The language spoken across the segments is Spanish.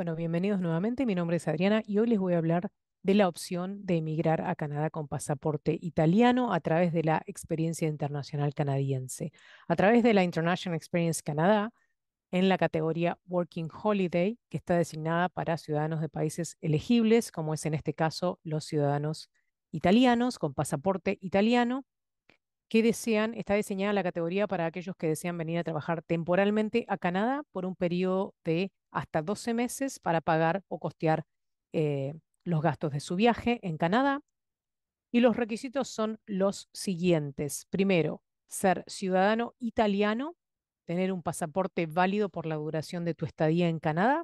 Bueno, bienvenidos nuevamente. Mi nombre es Adriana y hoy les voy a hablar de la opción de emigrar a Canadá con pasaporte italiano a través de la experiencia internacional canadiense. A través de la International Experience Canadá, en la categoría Working Holiday, que está designada para ciudadanos de países elegibles, como es en este caso los ciudadanos italianos con pasaporte italiano ¿Qué desean, está diseñada la categoría para aquellos que desean venir a trabajar temporalmente a Canadá por un periodo de hasta 12 meses para pagar o costear eh, los gastos de su viaje en Canadá. Y los requisitos son los siguientes. Primero, ser ciudadano italiano, tener un pasaporte válido por la duración de tu estadía en Canadá.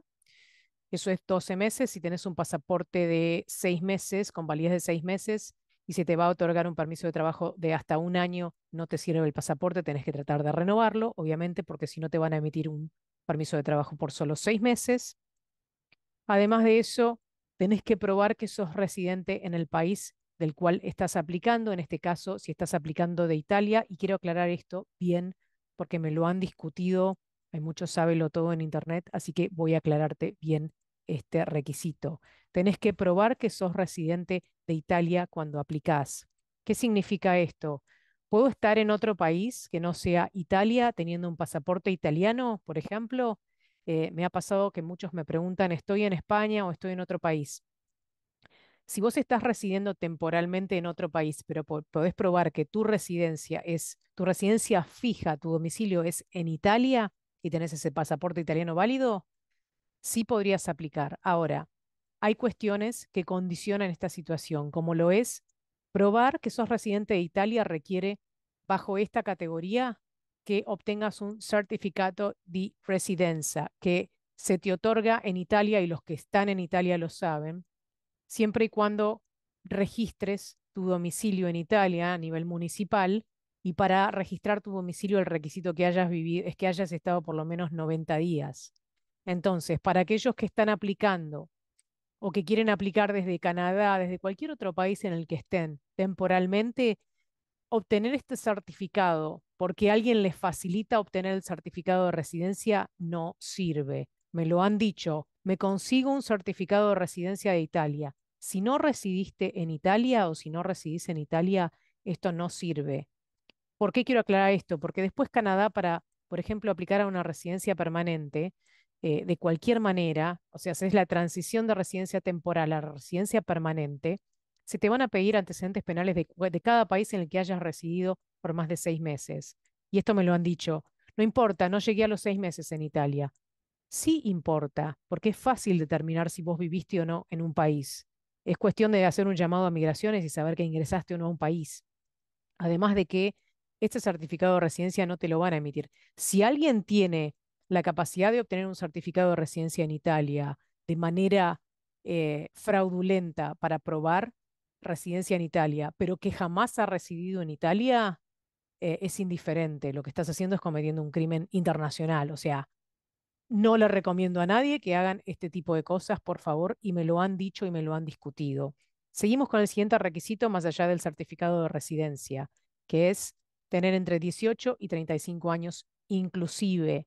Eso es 12 meses. Si tienes un pasaporte de 6 meses, con validez de 6 meses, y se te va a otorgar un permiso de trabajo de hasta un año, no te sirve el pasaporte, tenés que tratar de renovarlo, obviamente, porque si no te van a emitir un permiso de trabajo por solo seis meses. Además de eso, tenés que probar que sos residente en el país del cual estás aplicando, en este caso, si estás aplicando de Italia, y quiero aclarar esto bien porque me lo han discutido, hay muchos sábelo todo en Internet, así que voy a aclararte bien este requisito. Tenés que probar que sos residente de Italia cuando aplicás. ¿Qué significa esto? ¿Puedo estar en otro país que no sea Italia teniendo un pasaporte italiano, por ejemplo? Eh, me ha pasado que muchos me preguntan, ¿estoy en España o estoy en otro país? Si vos estás residiendo temporalmente en otro país, pero podés probar que tu residencia es, tu residencia fija, tu domicilio es en Italia y tenés ese pasaporte italiano válido, sí podrías aplicar. Ahora, hay cuestiones que condicionan esta situación, como lo es probar que sos residente de Italia requiere bajo esta categoría que obtengas un certificato de residencia que se te otorga en Italia y los que están en Italia lo saben, siempre y cuando registres tu domicilio en Italia a nivel municipal y para registrar tu domicilio el requisito que hayas vivido es que hayas estado por lo menos 90 días. Entonces, para aquellos que están aplicando o que quieren aplicar desde Canadá, desde cualquier otro país en el que estén temporalmente, obtener este certificado porque alguien les facilita obtener el certificado de residencia no sirve. Me lo han dicho, me consigo un certificado de residencia de Italia. Si no residiste en Italia o si no residís en Italia, esto no sirve. ¿Por qué quiero aclarar esto? Porque después Canadá, para, por ejemplo, aplicar a una residencia permanente, eh, de cualquier manera, o sea, es la transición de residencia temporal a residencia permanente, se te van a pedir antecedentes penales de, de cada país en el que hayas residido por más de seis meses. Y esto me lo han dicho. No importa, no llegué a los seis meses en Italia. Sí importa, porque es fácil determinar si vos viviste o no en un país. Es cuestión de hacer un llamado a migraciones y saber que ingresaste o no a un país. Además de que este certificado de residencia no te lo van a emitir. Si alguien tiene la capacidad de obtener un certificado de residencia en Italia de manera eh, fraudulenta para probar residencia en Italia, pero que jamás ha residido en Italia, eh, es indiferente. Lo que estás haciendo es cometiendo un crimen internacional. O sea, no le recomiendo a nadie que hagan este tipo de cosas, por favor, y me lo han dicho y me lo han discutido. Seguimos con el siguiente requisito más allá del certificado de residencia, que es tener entre 18 y 35 años inclusive.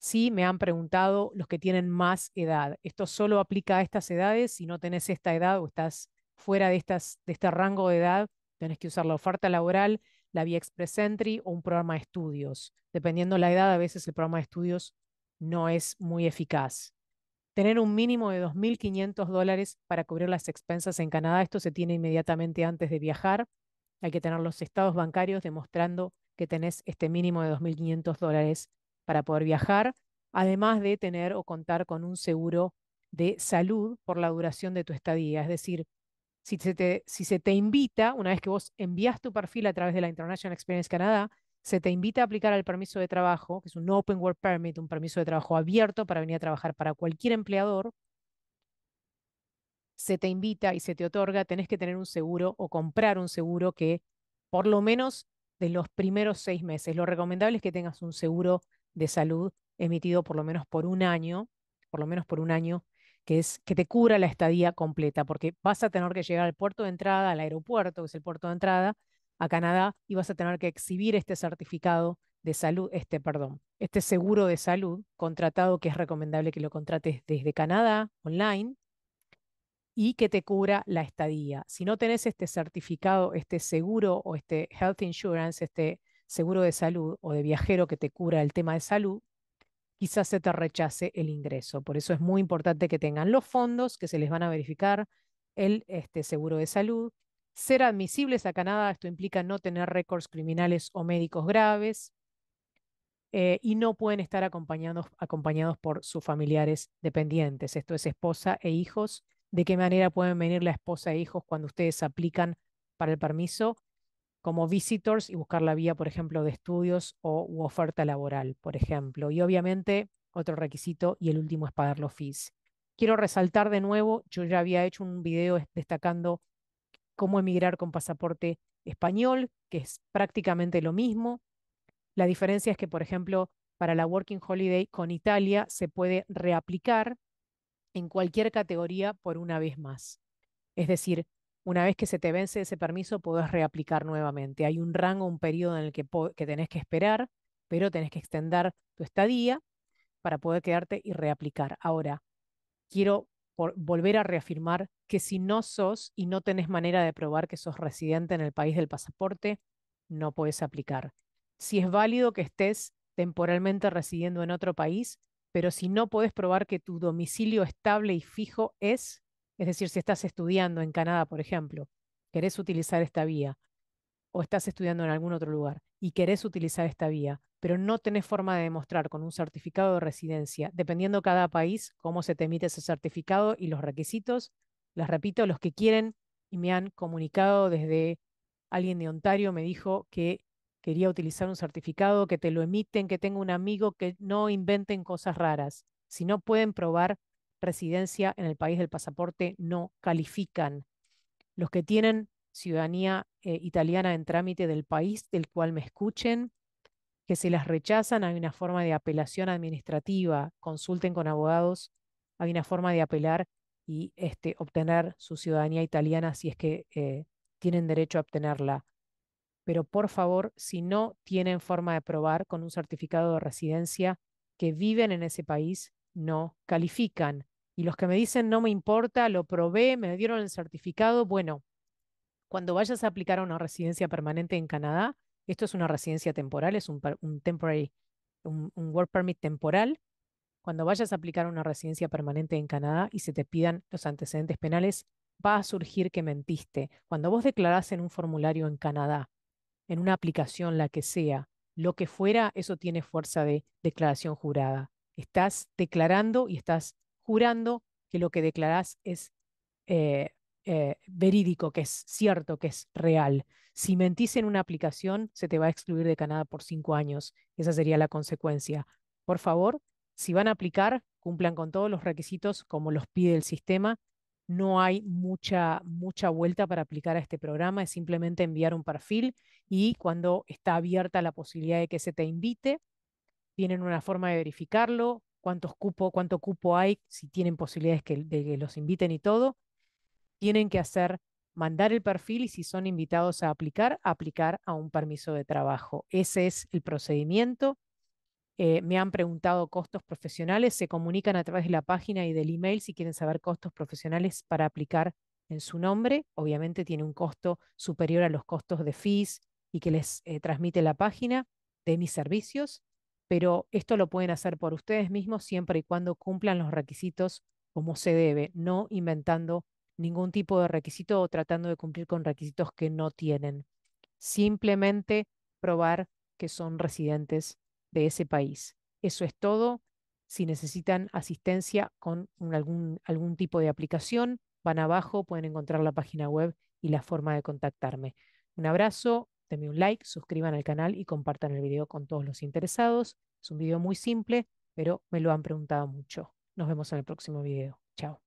Sí, me han preguntado los que tienen más edad. Esto solo aplica a estas edades. Si no tenés esta edad o estás fuera de, estas, de este rango de edad, tenés que usar la oferta laboral, la Vía Express Entry o un programa de estudios. Dependiendo la edad, a veces el programa de estudios no es muy eficaz. Tener un mínimo de 2.500 dólares para cubrir las expensas en Canadá. Esto se tiene inmediatamente antes de viajar. Hay que tener los estados bancarios demostrando que tenés este mínimo de 2.500 dólares para poder viajar, además de tener o contar con un seguro de salud por la duración de tu estadía. Es decir, si se te, si se te invita, una vez que vos envías tu perfil a través de la International Experience Canadá, se te invita a aplicar al permiso de trabajo, que es un Open Work Permit, un permiso de trabajo abierto para venir a trabajar para cualquier empleador. Se te invita y se te otorga, tenés que tener un seguro o comprar un seguro que por lo menos de los primeros seis meses. Lo recomendable es que tengas un seguro de salud emitido por lo menos por un año, por lo menos por un año, que es que te cubra la estadía completa, porque vas a tener que llegar al puerto de entrada, al aeropuerto, que es el puerto de entrada, a Canadá, y vas a tener que exhibir este certificado de salud, este, perdón, este seguro de salud contratado, que es recomendable que lo contrates desde Canadá, online, y que te cubra la estadía. Si no tenés este certificado, este seguro o este health insurance, este seguro de salud o de viajero que te cura el tema de salud, quizás se te rechace el ingreso. Por eso es muy importante que tengan los fondos que se les van a verificar, el este, seguro de salud, ser admisibles a Canadá, esto implica no tener récords criminales o médicos graves, eh, y no pueden estar acompañados, acompañados por sus familiares dependientes, esto es esposa e hijos, de qué manera pueden venir la esposa e hijos cuando ustedes aplican para el permiso como visitors y buscar la vía, por ejemplo, de estudios o oferta laboral, por ejemplo. Y obviamente, otro requisito y el último es pagar los fees. Quiero resaltar de nuevo, yo ya había hecho un video destacando cómo emigrar con pasaporte español, que es prácticamente lo mismo. La diferencia es que, por ejemplo, para la Working Holiday con Italia se puede reaplicar en cualquier categoría por una vez más. Es decir, una vez que se te vence ese permiso, podés reaplicar nuevamente. Hay un rango, un periodo en el que, tenés que esperar, pero tenés que extender tu estadía para poder quedarte y reaplicar. Ahora, quiero volver a reafirmar que si no sos y no tenés manera de probar que sos residente en el país del pasaporte, no puedes aplicar. Si es válido que estés temporalmente residiendo en otro país, pero si no puedes probar que tu domicilio estable y fijo es, es decir, si estás estudiando en Canadá, por ejemplo, querés utilizar esta vía, o estás estudiando en algún otro lugar y querés utilizar esta vía, pero no tenés forma de demostrar con un certificado de residencia, dependiendo cada país, cómo se te emite ese certificado y los requisitos, las repito, los que quieren y me han comunicado desde alguien de Ontario, me dijo que quería utilizar un certificado, que te lo emiten, que tengo un amigo, que no inventen cosas raras. Si no pueden probar residencia en el país del pasaporte no califican. Los que tienen ciudadanía eh, italiana en trámite del país del cual me escuchen, que se las rechazan, hay una forma de apelación administrativa, consulten con abogados, hay una forma de apelar y este, obtener su ciudadanía italiana si es que eh, tienen derecho a obtenerla. Pero por favor, si no tienen forma de probar con un certificado de residencia que viven en ese país, no califican. Y los que me dicen no me importa, lo probé, me dieron el certificado, bueno, cuando vayas a aplicar a una residencia permanente en Canadá, esto es una residencia temporal, es un, temporary, work permit temporal. Cuando vayas a aplicar a una residencia permanente en Canadá y se te pidan los antecedentes penales, va a surgir que mentiste. Cuando vos declarás en un formulario en Canadá, en una aplicación, la que sea, lo que fuera, eso tiene fuerza de declaración jurada estás declarando y estás jurando que lo que declarás es eh, eh, verídico, que es cierto, que es real. Si mentís en una aplicación, se te va a excluir de Canadá por cinco años. Esa sería la consecuencia. Por favor, si van a aplicar, cumplan con todos los requisitos como los pide el sistema. No hay mucha, mucha vuelta para aplicar a este programa, es simplemente enviar un perfil y cuando está abierta la posibilidad de que se te invite, tienen una forma de verificarlo, cuántos cupo, cuánto cupo hay, si tienen posibilidades que, de que los inviten y todo. Tienen que hacer, mandar el perfil y si son invitados a aplicar, aplicar a un permiso de trabajo. Ese es el procedimiento. Eh, me han preguntado costos profesionales, se comunican a través de la página y del email si quieren saber costos profesionales para aplicar en su nombre. Obviamente tiene un costo superior a los costos de fees y que les eh, transmite la página de mis servicios pero esto lo pueden hacer por ustedes mismos siempre y cuando cumplan los requisitos como se debe, no inventando ningún tipo de requisito o tratando de cumplir con requisitos que no tienen. Simplemente probar que son residentes de ese país. Eso es todo. Si necesitan asistencia con algún, algún tipo de aplicación, van abajo, pueden encontrar la página web y la forma de contactarme. Un abrazo, denme un like, suscriban al canal y compartan el video con todos los interesados. Es un video muy simple, pero me lo han preguntado mucho. Nos vemos en el próximo video. Chao.